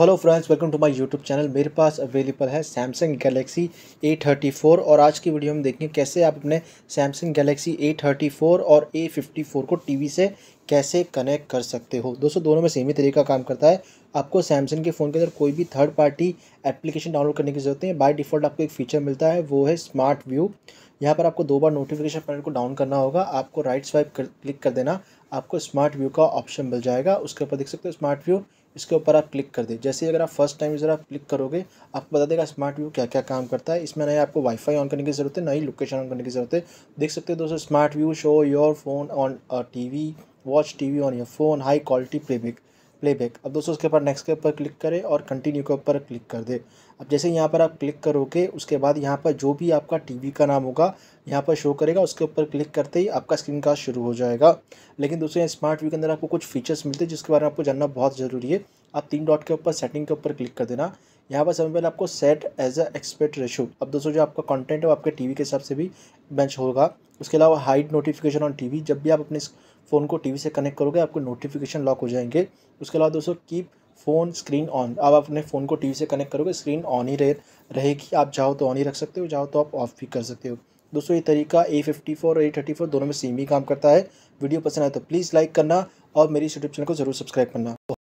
hello friends welcome to my YouTube channel मेरे पास available है सैमसंग गैलेक्सी फोर और आज की वीडियो में देखेंगे कैसे आप अपने सैमसंग गैलेक्सी फोर और ए फिफ्टी फ़ोर को टीवी से कैसे कनेक्ट कर सकते हो दोस्तों दोनों में सेम ही तरीका काम करता है आपको सैमसंग के फ़ोन के अंदर कोई भी थर्ड पार्टी एप्लीकेशन डाउनलोड करने की ज़रूरत है बाय डिफ़ॉल्ट आपको एक फ़ीचर मिलता है वो है स्मार्ट व्यू यहाँ पर आपको दो बार नोटिफिकेशन पैनल को डाउन करना होगा आपको राइट स्वाइप कर क्लिक कर देना आपको स्मार्ट व्यू का ऑप्शन मिल जाएगा उसके ऊपर देख सकते हो स्मार्ट व्यू इसके ऊपर आप क्लिक कर दे जैसे अगर आप फर्स्ट टाइम ज़रा क्लिक करोगे आपको बता देगा स्मार्ट व्यू क्या क्या काम करता है इसमें नहीं आपको वाईफाई ऑन करने की ज़रूरत है नई लोकेशन ऑन करने की ज़रूरत है देख सकते हो दोस्तों smart view show your phone on T V watch T V on your phone high quality playback playback अब दोस्तों उसके ऊपर नेक्स्ट के ऊपर क्लिक करें और कंटिन्यू के ऊपर क्लिक कर दे अब जैसे यहाँ पर आप क्लिक करोगे उसके बाद यहाँ पर जो भी आपका टीवी का नाम होगा यहाँ पर शो करेगा उसके ऊपर क्लिक करते ही आपका स्क्रीन का शुरू हो जाएगा लेकिन दोस्तों स्मार्ट व्यू के अंदर आपको कुछ फीचर्स मिलते हैं जिसके बारे में आपको जानना बहुत ज़रूरी है आप तीन डॉट के ऊपर सेटिंग के ऊपर क्लिक कर देना यहाँ पर सबसे पहले आपको set as a expert ratio अब दोस्तों जो आपका कंटेंट है वो आपके टीवी के हिसाब से भी बेंच होगा उसके अलावा हाइड नोटिफिकेशन ऑन टीवी जब भी आप अपने फ़ोन को टीवी से कनेक्ट करोगे आपको नोटिफिकेशन लॉक हो जाएंगे उसके अलावा दोस्तों कीप फ़ोन स्क्रीन ऑन आप अपने फ़ोन को टीवी से कनेक्ट करोगे स्क्रीन ऑन ही रहे रहेगी आप चाहो तो ऑन ही रख सकते हो चाहो तो आप ऑफ भी कर सकते हो दोस्तों ये तरीका ए फिफ्टी फोर और ए थर्टी फोर दोनों में सेम ही काम करता है वीडियो पसंद आए तो प्लीज़ लाइक करना और मेरी यूट्यूब चैनल को ज़रूर सब्सक्राइब करना